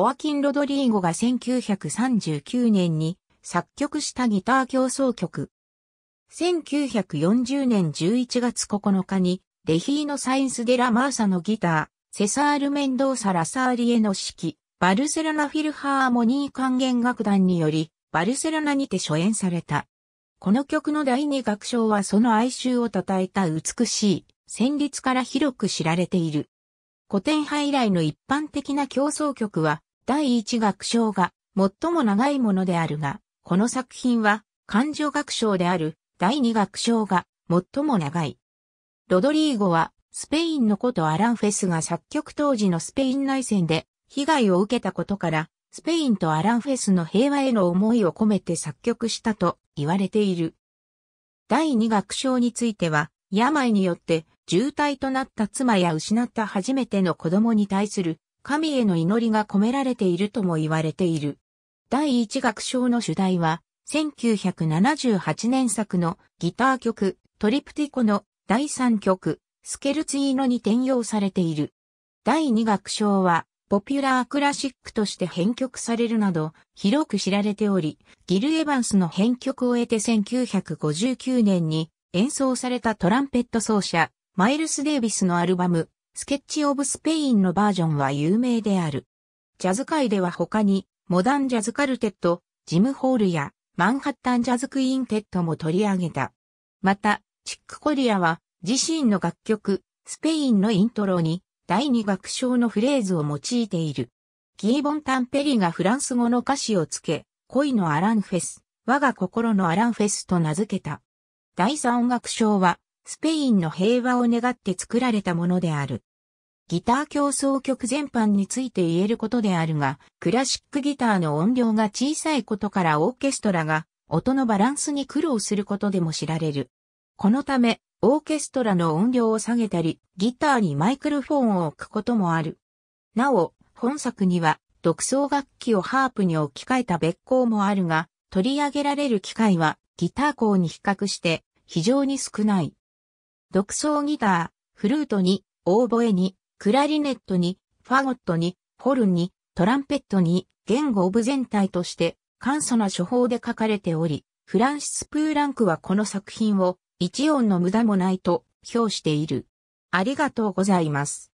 ホアキン・ロドリーゴが1939年に作曲したギター競争曲。1940年11月9日に、レヒーノ・サインス・デラ・マーサのギター、セサール・メンドーサ・ラサーリエの指揮、バルセロナ・フィルハーモニー管弦楽団により、バルセロナにて初演された。この曲の第二楽章はその哀愁を称えた美しい、旋律から広く知られている。古典派以来の一般的な競争曲は、第一楽章が最も長いものであるが、この作品は感情学章である第二楽章が最も長い。ロドリーゴはスペインのことアランフェスが作曲当時のスペイン内戦で被害を受けたことから、スペインとアランフェスの平和への思いを込めて作曲したと言われている。第二楽章については、病によって重体となった妻や失った初めての子供に対する神への祈りが込められているとも言われている。第一楽章の主題は、1978年作のギター曲、トリプティコの第3曲、スケルツィーノに転用されている。第二楽章は、ポピュラークラシックとして編曲されるなど、広く知られており、ギル・エヴァンスの編曲を得て1959年に演奏されたトランペット奏者、マイルス・デイビスのアルバム、スケッチ・オブ・スペインのバージョンは有名である。ジャズ界では他に、モダンジャズカルテット、ジム・ホールや、マンハッタンジャズクインテットも取り上げた。また、チック・コリアは、自身の楽曲、スペインのイントロに、第二楽章のフレーズを用いている。ギーボン・タンペリがフランス語の歌詞をつけ、恋のアランフェス、我が心のアランフェスと名付けた。第三楽章は、スペインの平和を願って作られたものである。ギター競争曲全般について言えることであるが、クラシックギターの音量が小さいことからオーケストラが音のバランスに苦労することでも知られる。このため、オーケストラの音量を下げたり、ギターにマイクロフォンを置くこともある。なお、本作には、独奏楽器をハープに置き換えた別項もあるが、取り上げられる機会は、ギター校に比較して、非常に少ない。独奏ギター、フルートに、オーボエに、クラリネットに、ファゴットに、ホルンに、トランペットに、言語オブ全体として、簡素な処方で書かれており、フランシス・プーランクはこの作品を、一音の無駄もないと評している。ありがとうございます。